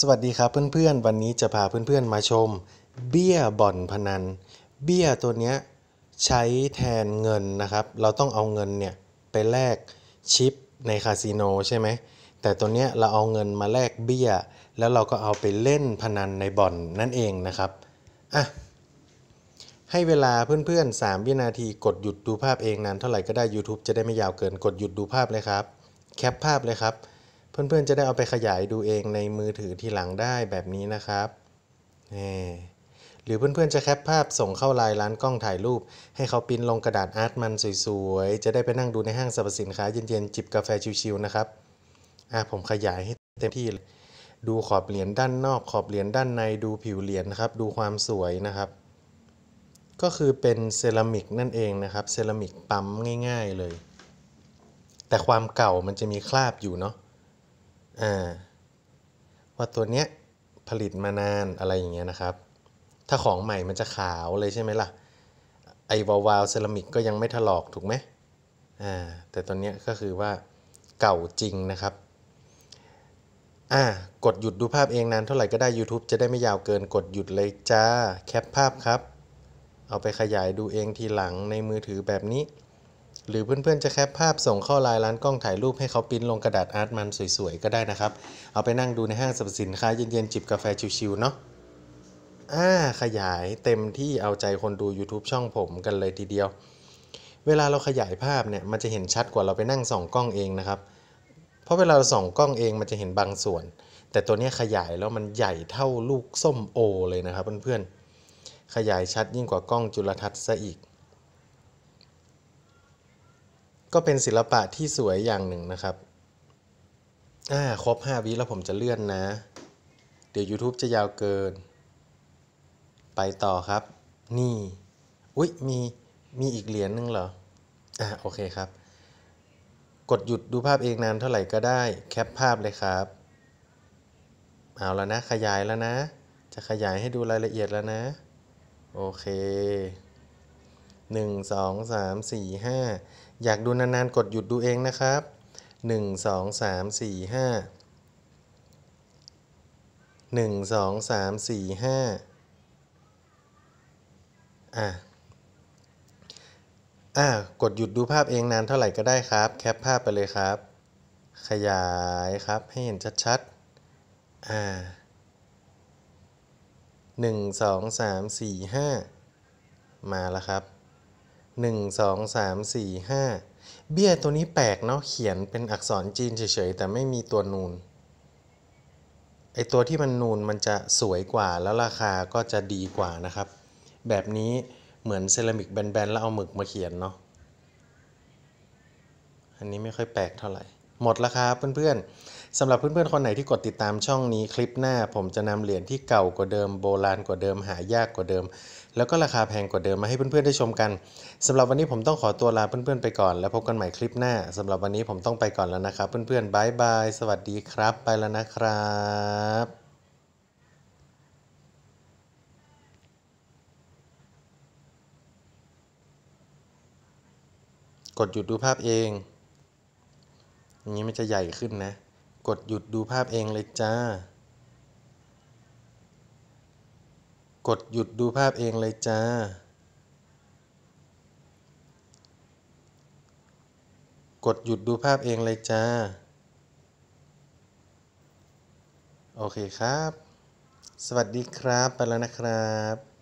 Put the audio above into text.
สวัสดีครับเพื่อนๆวันนี้จะพาเพื่อนๆมาชมเบี้ยบ่อนพนัน เบี้ยตัวเนี้ยใช้แทนเงินนะครับ เราต้องเอาเงินเนี่ยไปแลกชิปในคาสิโนใช่ไหมแต่ตัวเนี้ยเราเอาเงินมาแลกเบี้ย แล้วเราก็เอาไปเล่นพนันในบ่อนนั่นเองนะครับอ่ะให้เวลาเพื่อนๆ3วินาทีกดหยุดดูภาพเองนานเท่าไหร่ก็ได้ YouTube จะได้ไม่ยาวเกินกดหยุดดูภาพเลยครับ แคปภาพเลยครับเพื่อนๆ จะได้เอาไปขยายดูเองในมือถือทีหลังได้แบบนี้นะครับ หรือเพื่อนๆ จะแคปภาพส่งเข้าไลน์ร้านกล้องถ่ายรูป ให้เขาปิ้นลงกระดาษอาร์ตมันสวยๆ จะได้ไปนั่งดูในห้างสรรพสินค้าเย็นๆ จิบกาแฟชิวๆนะครับอ่ะผมขยายให้เต็มที่ ดูขอบเหรียญด้านนอกขอบเหรียญด้านในดูผิวเหรียญนะครับ ดูความสวยนะครับ ก็คือเป็นเซรามิกนั่นเองนะครับเซรามิกปั๊มง่ายๆ เลย แต่ความเก่ามันจะมีคราบอยู่เนาะว่าตัวเนี้ยผลิตมานานอะไรอย่างเงี้ยนะครับ ถ้าของใหม่มันจะขาวเลยใช่ไหมล่ะ ไอวาวาวเซรามิกก็ยังไม่ถลอกถูกไหมอ่า แต่ตัวเนี้ยก็คือว่าเก่าจริงนะครับ อ่า กดหยุดดูภาพเองนานเท่าไหร่ก็ได้ YouTube จะได้ไม่ยาวเกินกดหยุดเลยจ้าแคปภาพครับ เอาไปขยายดูเองทีหลังในมือถือแบบนี้หรือเพื่อนๆจะแคปภาพส่งเข้าไลน์ร้านกล้องถ่ายรูปให้เขาปิ้นลงกระดาษอาร์ตมันสวย ๆ ก็ได้นะครับ เอาไปนั่งดูในห้างสรรพสินค้าเย็นๆจิบกาแฟชิวๆเนาะอ่าขยายเต็มที่เอาใจคนดู YouTube ช่องผมกันเลยทีเดียว เวลาเราขยายภาพเนี่ย มันจะเห็นชัดกว่าเราไปนั่งส่องกล้องเองนะครับ เพราะเวลาเราส่องกล้องเองมันจะเห็นบางส่วน แต่ตัวนี้ขยายแล้วมันใหญ่เท่าลูกส้มโอ เลยนะครับเพื่อนๆ ขยายชัดยิ่งกว่ากล้องจุลทรรศน์ซะอีกก็เป็นศิลปะที่สวยอย่างหนึ่งนะครับ อ่า ครบ 5วิแล้วผมจะเลื่อนนะ เดี๋ยว YouTube จะยาวเกิน ไปต่อครับ นี่ อุ๊ย มี มีอีกเหรียญนึงเหรอ อ่า โอเคครับ กดหยุดดูภาพเองนานเท่าไหร่ก็ได้ แคปภาพเลยครับ เอาแล้วนะ ขยายแล้วนะ จะขยายให้ดูรายละเอียดแล้วนะ โอเค1 2 3 4 5 อยากดูนานๆ กดหยุดดูเองนะครับ 1 2 3 4 5 1 2 3 4 5 อ่ะ อ่ะกดหยุดดูภาพเองนานเท่าไหร่ก็ได้ครับ แคปภาพไปเลยครับ ขยายครับ ให้เห็นชัดๆ อ่าหนึ่งสองสามสี่ห้ามาแล้วครับ1 2 3 4 5 เบี้ยตัวนี้แปลกเนาะเขียนเป็นอักษรจีนเฉยๆ แต่ไม่มีตัวนูนไอตัวที่มันนูนมันจะสวยกว่าแล้วราคาก็จะดีกว่านะครับ แบบนี้เหมือนเซรามิกแบนๆ แล้วเอาหมึกมาเขียนเนาะอันนี้ไม่ค่อยแปลกเท่าไหร่ หมดราคาเพื่อนๆสำหรับเพื่อนๆคนไหนที่กดติดตามช่องนี้คลิปหน้า ผมจะนำเหรียญที่เก่ากว่าเดิม โบราณกว่าเดิม หายากกว่าเดิมแล้วก็ราคาแพงกว่าเดิมมาให้เพื่อนๆ ได้ชมกันสำหรับวันนี้ผมต้องขอตัวลาเพื่อนๆ ไปก่อนแล้วพบกันใหม่คลิปหน้าสำหรับวันนี้ผมต้องไปก่อนแล้วนะครับเพื่อนๆบายบายสวัสดีครับไปแล้วนะครับ กดหยุดดูภาพเองอย่างนี้มันจะใหญ่ขึ้นนะกดหยุดดูภาพเองเลยจ้า กดหยุดดูภาพเองเลยจ้า กดหยุดดูภาพเองเลยจ้า โอเคครับ สวัสดีครับไปแล้วนะครับ